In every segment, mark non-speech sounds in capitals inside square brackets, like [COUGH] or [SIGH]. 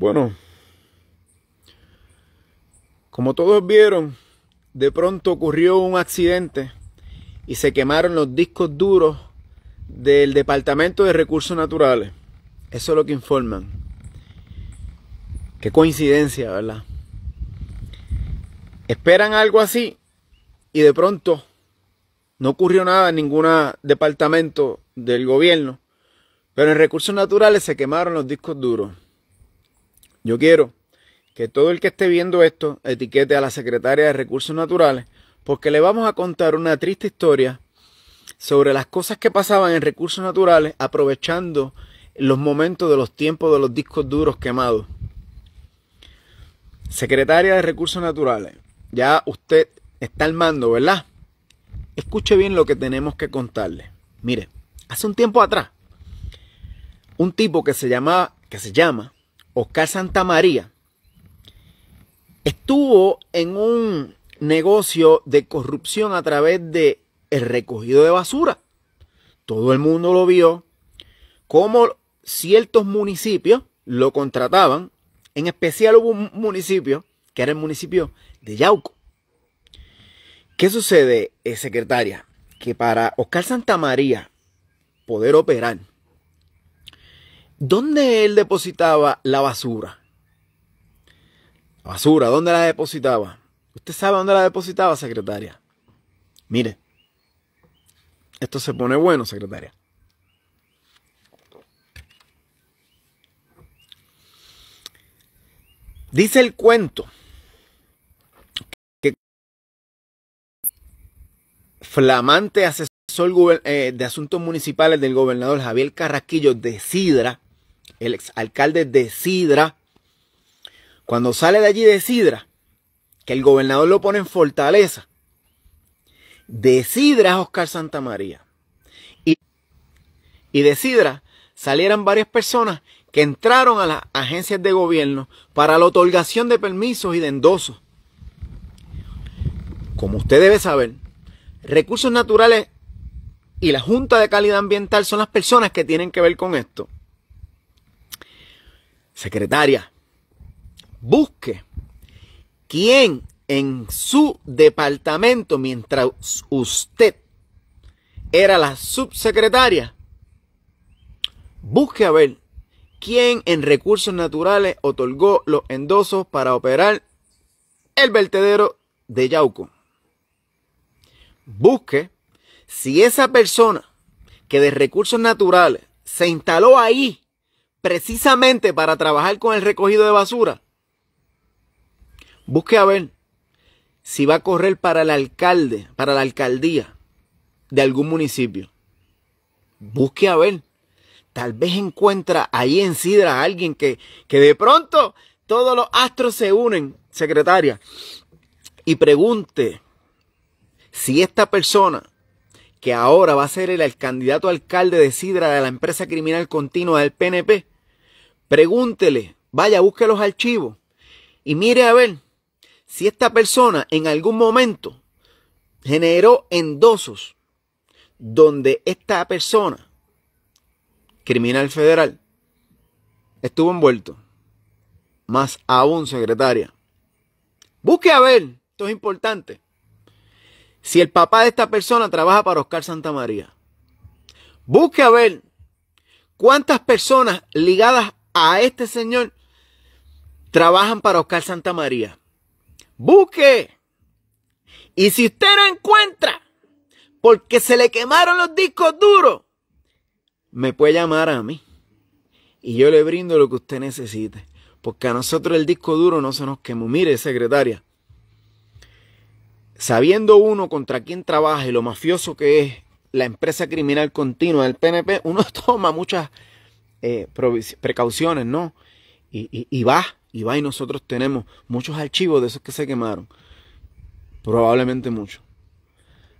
Bueno, como todos vieron, de pronto ocurrió un accidente y se quemaron los discos duros del Departamento de Recursos Naturales. Eso es lo que informan. Qué coincidencia, ¿verdad? Esperan algo así y de pronto no ocurrió nada en ningún departamento del gobierno, pero en recursos naturales se quemaron los discos duros. Yo quiero que todo el que esté viendo esto etiquete a la secretaria de Recursos Naturales porque le vamos a contar una triste historia sobre las cosas que pasaban en Recursos Naturales aprovechando los momentos de los tiempos de los discos duros quemados. Secretaria de Recursos Naturales, ya usted está al mando, ¿verdad? Escuche bien lo que tenemos que contarle. Mire, hace un tiempo atrás, un tipo que se llamaba, que se llama Oscar Santamaría, estuvo en un negocio de corrupción a través de recogido de basura. Todo el mundo lo vio, como ciertos municipios lo contrataban, en especial hubo un municipio, que era el municipio de Yauco. ¿Qué sucede, eh, secretaria? Que para Oscar Santamaría poder operar ¿Dónde él depositaba la basura? La basura, ¿dónde la depositaba? ¿Usted sabe dónde la depositaba, secretaria? Mire, esto se pone bueno, secretaria. Dice el cuento que flamante asesor eh, de asuntos municipales del gobernador Javier Carraquillo de Sidra el exalcalde de Sidra, cuando sale de allí de Sidra, que el gobernador lo pone en fortaleza, de Sidra es Oscar Santa María. Y, de Sidra salieron varias personas que entraron a las agencias de gobierno para la otorgación de permisos y de endosos. Como usted debe saber, recursos naturales y la Junta de Calidad Ambiental son las personas que tienen que ver con esto secretaria, busque quién en su departamento, mientras usted era la subsecretaria, busque a ver quién en recursos naturales otorgó los endosos para operar el vertedero de Yauco. Busque si esa persona que de recursos naturales se instaló ahí precisamente para trabajar con el recogido de basura, busque a ver si va a correr para el alcalde, para la alcaldía de algún municipio. Busque a ver. Tal vez encuentra ahí en Sidra a alguien que, que de pronto todos los astros se unen, secretaria, y pregunte si esta persona que ahora va a ser el candidato alcalde de Sidra de la empresa criminal continua del PNP, pregúntele, vaya, busque los archivos y mire a ver si esta persona en algún momento generó endosos donde esta persona, criminal federal, estuvo envuelto. Más aún, secretaria. Busque a ver, esto es importante. Si el papá de esta persona trabaja para Oscar Santa María. Busque a ver cuántas personas ligadas a este señor trabajan para Oscar Santa María. Busque. Y si usted no encuentra porque se le quemaron los discos duros, me puede llamar a mí. Y yo le brindo lo que usted necesite. Porque a nosotros el disco duro no se nos quemó. Mire, secretaria. Sabiendo uno contra quién trabaja y lo mafioso que es la empresa criminal continua del PNP, uno [LAUGHS] toma muchas eh, precauciones, ¿no? Y, y, va, y va, y nosotros tenemos muchos archivos de esos que se quemaron. Probablemente muchos.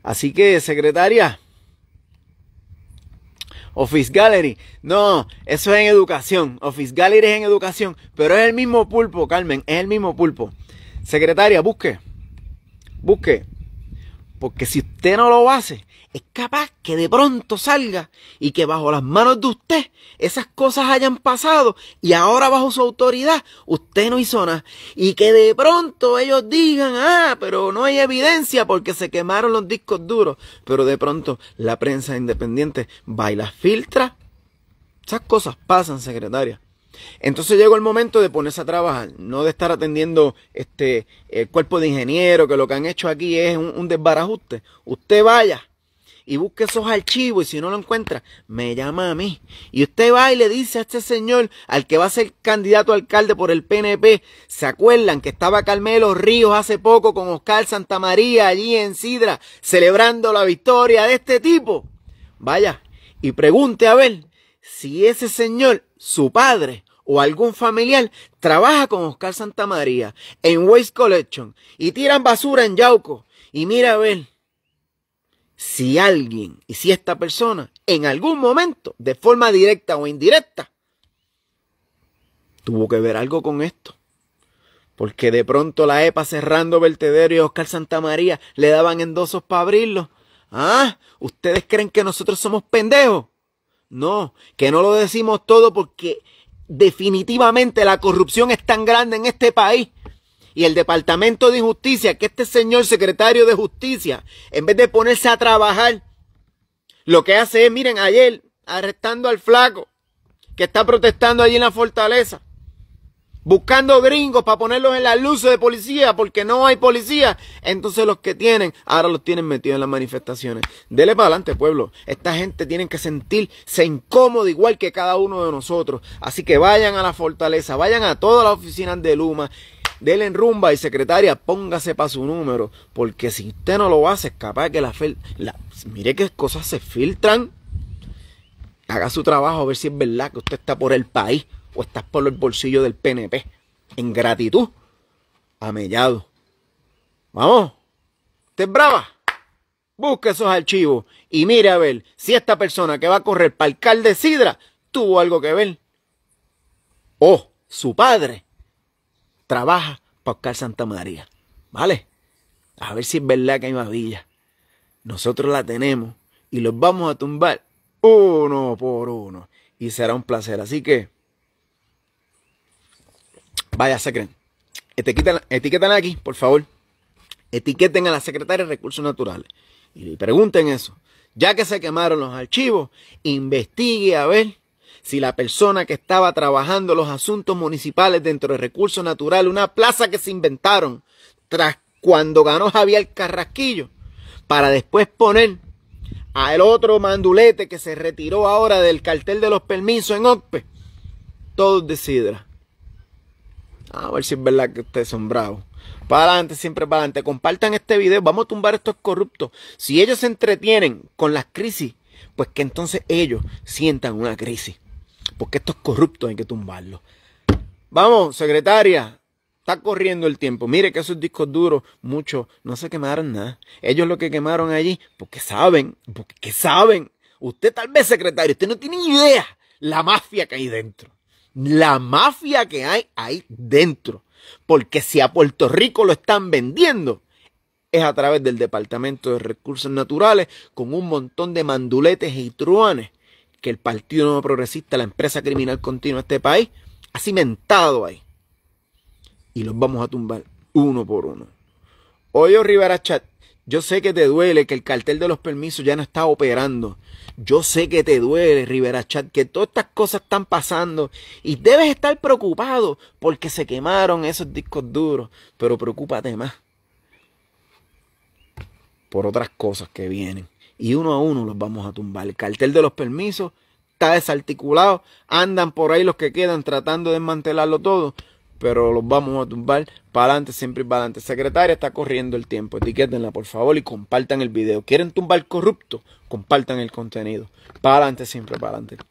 Así que, secretaria. Office Gallery. No, eso es en educación. Office Gallery es en educación. Pero es el mismo pulpo, Carmen. Es el mismo pulpo. Secretaria, busque. Busque. Porque si usted no lo hace, es capaz que de pronto salga y que bajo las manos de usted esas cosas hayan pasado y ahora bajo su autoridad usted no hizo nada. Y que de pronto ellos digan, ah, pero no hay evidencia porque se quemaron los discos duros. Pero de pronto la prensa independiente baila, filtra. Esas cosas pasan, secretaria. Entonces llegó el momento de ponerse a trabajar, no de estar atendiendo este el cuerpo de ingeniero, que lo que han hecho aquí es un, desbarajuste. Usted vaya y busque esos archivos y si no lo encuentra, me llama a mí. Y usted va y le dice a este señor, al que va a ser candidato alcalde por el PNP, ¿se acuerdan que estaba Carmelo Ríos hace poco con Oscar Santamaría allí en Sidra, celebrando la victoria de este tipo? Vaya y pregunte a ver si ese señor, su padre, o algún familiar trabaja con Oscar María en Waste Collection y tiran basura en Yauco y mira a ver si alguien y si esta persona en algún momento, de forma directa o indirecta, tuvo que ver algo con esto. Porque de pronto la EPA cerrando vertedero y Oscar María le daban endosos para abrirlo. Ah, ¿ustedes creen que nosotros somos pendejos? No, que no lo decimos todo porque definitivamente la corrupción es tan grande en este país y el Departamento de justicia que este señor secretario de Justicia, en vez de ponerse a trabajar, lo que hace es, miren, ayer arrestando al flaco que está protestando allí en la fortaleza, buscando gringos para ponerlos en las luces de policía porque no hay policía. Entonces los que tienen, ahora los tienen metidos en las manifestaciones. Dele para adelante, pueblo. Esta gente tiene que sentirse incómoda igual que cada uno de nosotros. Así que vayan a la fortaleza, vayan a todas las oficinas de Luma. Dele en rumba y secretaria, póngase para su número, porque si usted no lo hace, es capaz que la, la mire qué cosas se filtran. Haga su trabajo a ver si es verdad que usted está por el país o estás por el bolsillo del PNP. En gratitud, amellado. Vamos, te brava. Busca esos archivos y mira a ver si esta persona que va a correr para el alcalde Sidra tuvo algo que ver. O su padre trabaja para buscar Santa María. ¿Vale? A ver si es verdad que hay más villa. Nosotros la tenemos y los vamos a tumbar uno por uno. Y será un placer. Así que Vaya, se creen. Etiquetan, aquí, por favor. Etiqueten a la secretaria de Recursos Naturales. Y le pregunten eso. Ya que se quemaron los archivos, investigue a ver si la persona que estaba trabajando los asuntos municipales dentro de recursos naturales, una plaza que se inventaron tras cuando ganó Javier Carrasquillo, para después poner al otro mandulete que se retiró ahora del cartel de los permisos en OCPE, todos de Sidra. A ver si es verdad que ustedes son bravos. Para adelante, siempre para adelante. Compartan este video. Vamos a tumbar estos corruptos. Si ellos se entretienen con las crisis, pues que entonces ellos sientan una crisis. Porque estos corruptos hay que tumbarlos. Vamos, secretaria. Está corriendo el tiempo. Mire que esos discos duros, muchos, no se quemaron nada. Ellos lo que quemaron allí, porque saben, porque saben. Usted tal vez, secretario, usted no tiene ni idea la mafia que hay dentro la mafia que hay ahí dentro. Porque si a Puerto Rico lo están vendiendo, es a través del Departamento de Recursos Naturales con un montón de manduletes y truanes que el Partido Nuevo Progresista, la empresa criminal continua de este país, ha cimentado ahí. Y los vamos a tumbar uno por uno. Hoyo Rivera Chat yo sé que te duele que el cartel de los permisos ya no está operando. Yo sé que te duele, Rivera Chat, que todas estas cosas están pasando y debes estar preocupado porque se quemaron esos discos duros. Pero preocúpate más por otras cosas que vienen. Y uno a uno los vamos a tumbar. El cartel de los permisos está desarticulado. Andan por ahí los que quedan tratando de desmantelarlo todo pero los vamos a tumbar para adelante, siempre para adelante. Secretaria, está corriendo el tiempo. Etiquétenla, por favor, y compartan el video. ¿Quieren tumbar corrupto? Compartan el contenido. Para adelante, siempre para adelante.